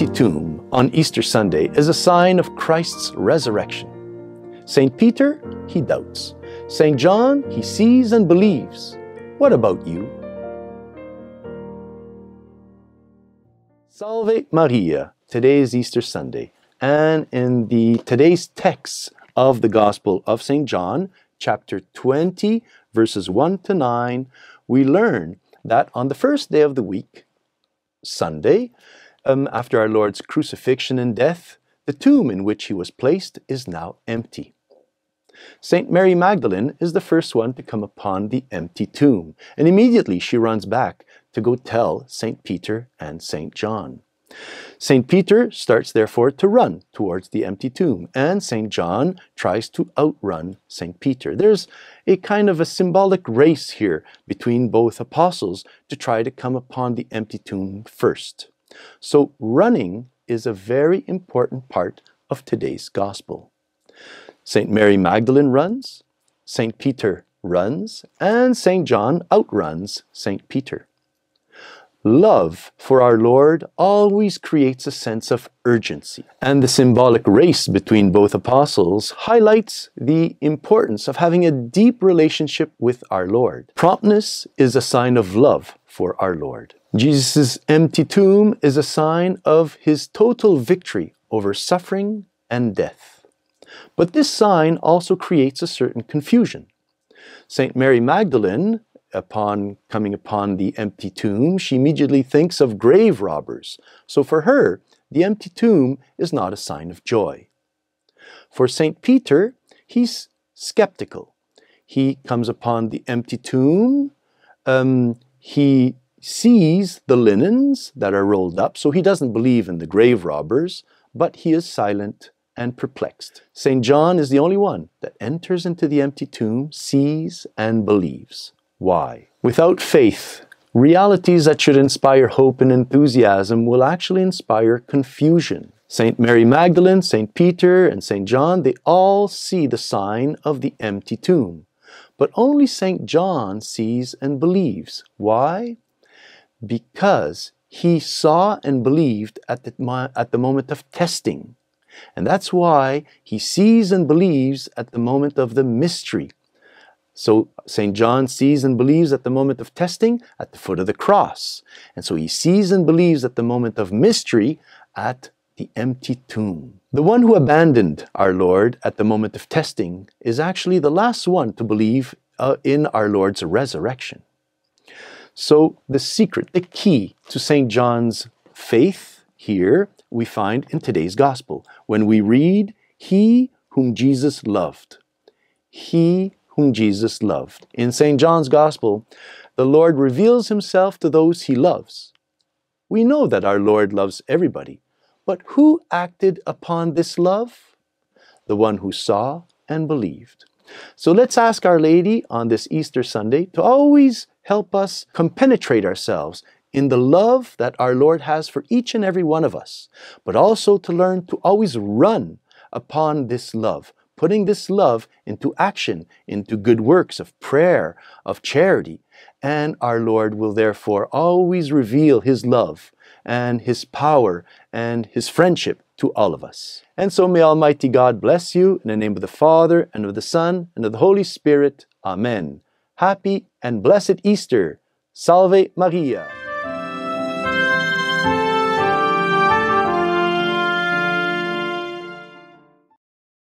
empty tomb on Easter Sunday is a sign of Christ's resurrection. St. Peter, he doubts. St. John, he sees and believes. What about you? Salve Maria, today is Easter Sunday, and in the today's text of the Gospel of St. John, chapter 20, verses 1 to 9, we learn that on the first day of the week, Sunday, um, after our Lord's crucifixion and death, the tomb in which he was placed is now empty. St. Mary Magdalene is the first one to come upon the empty tomb, and immediately she runs back to go tell St. Peter and St. John. St. Peter starts therefore to run towards the empty tomb, and St. John tries to outrun St. Peter. There's a kind of a symbolic race here between both apostles to try to come upon the empty tomb first. So running is a very important part of today's gospel. St. Mary Magdalene runs, St. Peter runs, and St. John outruns St. Peter. Love for our Lord always creates a sense of urgency, and the symbolic race between both apostles highlights the importance of having a deep relationship with our Lord. Promptness is a sign of love for our Lord. Jesus' empty tomb is a sign of his total victory over suffering and death. But this sign also creates a certain confusion. St. Mary Magdalene, upon coming upon the empty tomb, she immediately thinks of grave robbers. So for her, the empty tomb is not a sign of joy. For St. Peter, he's skeptical. He comes upon the empty tomb um, he sees the linens that are rolled up, so he doesn't believe in the grave robbers, but he is silent and perplexed. St. John is the only one that enters into the empty tomb, sees, and believes. Why? Without faith, realities that should inspire hope and enthusiasm will actually inspire confusion. St. Mary Magdalene, St. Peter, and St. John, they all see the sign of the empty tomb. But only St. John sees and believes. Why? Because he saw and believed at the, at the moment of testing. And that's why he sees and believes at the moment of the mystery. So St. John sees and believes at the moment of testing at the foot of the cross. And so he sees and believes at the moment of mystery at the empty tomb. The one who abandoned our Lord at the moment of testing is actually the last one to believe uh, in our Lord's resurrection. So, the secret, the key to St. John's faith here we find in today's gospel when we read, He whom Jesus loved. He whom Jesus loved. In St. John's gospel, the Lord reveals himself to those he loves. We know that our Lord loves everybody, but who acted upon this love? The one who saw and believed. So let's ask Our Lady on this Easter Sunday to always help us compenetrate ourselves in the love that our Lord has for each and every one of us, but also to learn to always run upon this love, putting this love into action, into good works of prayer, of charity. And our Lord will therefore always reveal His love and His power and His friendship to all of us. And so may Almighty God bless you in the name of the Father, and of the Son, and of the Holy Spirit. Amen. Happy and blessed Easter. Salve Maria.